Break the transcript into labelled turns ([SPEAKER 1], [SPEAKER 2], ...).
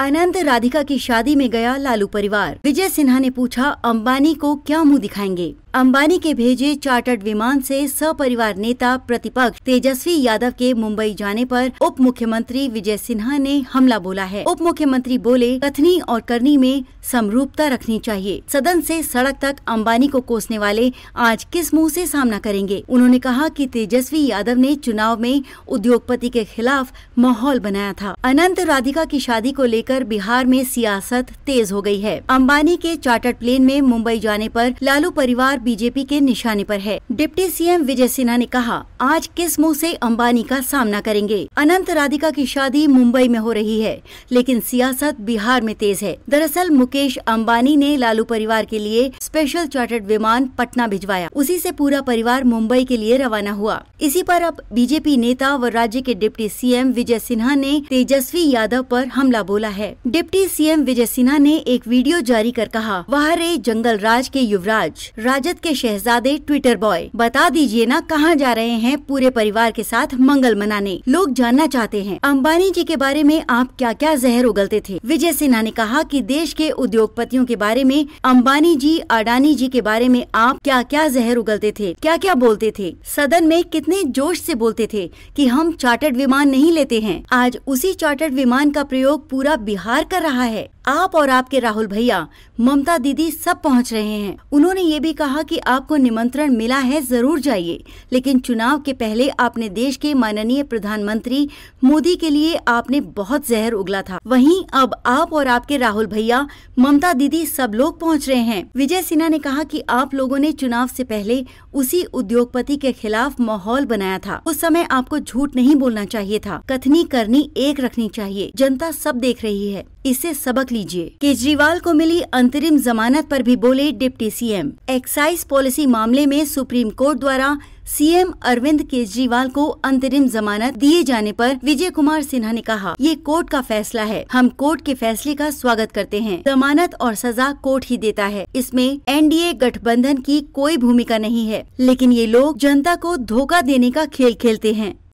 [SPEAKER 1] अनंत राधिका की शादी में गया लालू परिवार विजय सिन्हा ने पूछा अंबानी को क्या मुंह दिखाएंगे अंबानी के भेजे चार्टर्ड विमान से सपरिवार नेता प्रतिपक्ष तेजस्वी यादव के मुंबई जाने पर उप मुख्यमंत्री विजय सिन्हा ने हमला बोला है उप मुख्यमंत्री बोले कथनी और करनी में समरूपता रखनी चाहिए सदन से सड़क तक अंबानी को कोसने वाले आज किस मुंह से सामना करेंगे उन्होंने कहा कि तेजस्वी यादव ने चुनाव में उद्योगपति के खिलाफ माहौल बनाया था अनंत राधिका की शादी को लेकर बिहार में सियासत तेज हो गयी है अम्बानी के चार्टर्ड प्लेन में मुंबई जाने आरोप लालू परिवार बीजेपी के निशाने पर है डिप्टी सीएम विजय सिन्हा ने कहा आज किस मुंह से अंबानी का सामना करेंगे अनंत राधिका की शादी मुंबई में हो रही है लेकिन सियासत बिहार में तेज है दरअसल मुकेश अम्बानी ने लालू परिवार के लिए स्पेशल चार्टर्ड विमान पटना भिजवाया उसी से पूरा परिवार मुंबई के लिए रवाना हुआ इसी पर अब बीजेपी नेता व राज्य के डिप्टी सीएम विजय सिन्हा ने तेजस्वी यादव पर हमला बोला है डिप्टी सीएम विजय सिन्हा ने एक वीडियो जारी कर कहा वह रे जंगल राज के युवराज राजा भारत के शहजादे ट्विटर बॉय बता दीजिए ना कहाँ जा रहे हैं पूरे परिवार के साथ मंगल मनाने लोग जानना चाहते हैं अंबानी जी के बारे में आप क्या क्या जहर उगलते थे विजय सिन्हा ने कहा कि देश के उद्योगपतियों के बारे में अंबानी जी अडानी जी के बारे में आप क्या क्या जहर उगलते थे क्या क्या बोलते थे सदन में कितने जोश से बोलते थे कि हम चार्टर्ड विमान नहीं लेते हैं आज उसी चार्टर्ड विमान का प्रयोग पूरा बिहार कर रहा है आप और आपके राहुल भैया ममता दीदी सब पहुंच रहे हैं उन्होंने ये भी कहा कि आपको निमंत्रण मिला है जरूर जाइए लेकिन चुनाव के पहले आपने देश के माननीय प्रधानमंत्री मोदी के लिए आपने बहुत जहर उगला था वहीं अब आप और आपके राहुल भैया ममता दीदी सब लोग पहुँच रहे हैं विजय सिन्हा ने कहा की आप लोगों ने चुनाव ऐसी पहले उसी उद्योगपति के खिलाफ माहौल बनाया था उस समय आपको झूठ नहीं बोलना चाहिए था कथनी करनी एक रखनी चाहिए जनता सब देख रही है इससे सबक लीजिए केजरीवाल को मिली अंतरिम जमानत पर भी बोले डिप्टी सीएम एक्साइज पॉलिसी मामले में सुप्रीम कोर्ट द्वारा सीएम अरविंद केजरीवाल को अंतरिम जमानत दिए जाने पर विजय कुमार सिन्हा ने कहा ये कोर्ट का फैसला है हम कोर्ट के फैसले का स्वागत करते हैं जमानत और सजा कोर्ट ही देता है इसमें एनडीए गठबंधन की कोई भूमिका नहीं है लेकिन ये लोग जनता को धोखा देने का खेल खेलते हैं